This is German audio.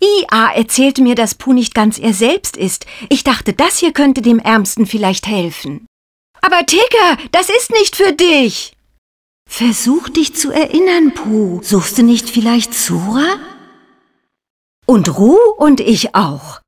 Ia erzählte mir, dass Pu nicht ganz er selbst ist. Ich dachte, das hier könnte dem Ärmsten vielleicht helfen. Aber Tigger, das ist nicht für dich! Versuch dich zu erinnern, Pu. Suchst du nicht vielleicht Sura? Und Ru und ich auch.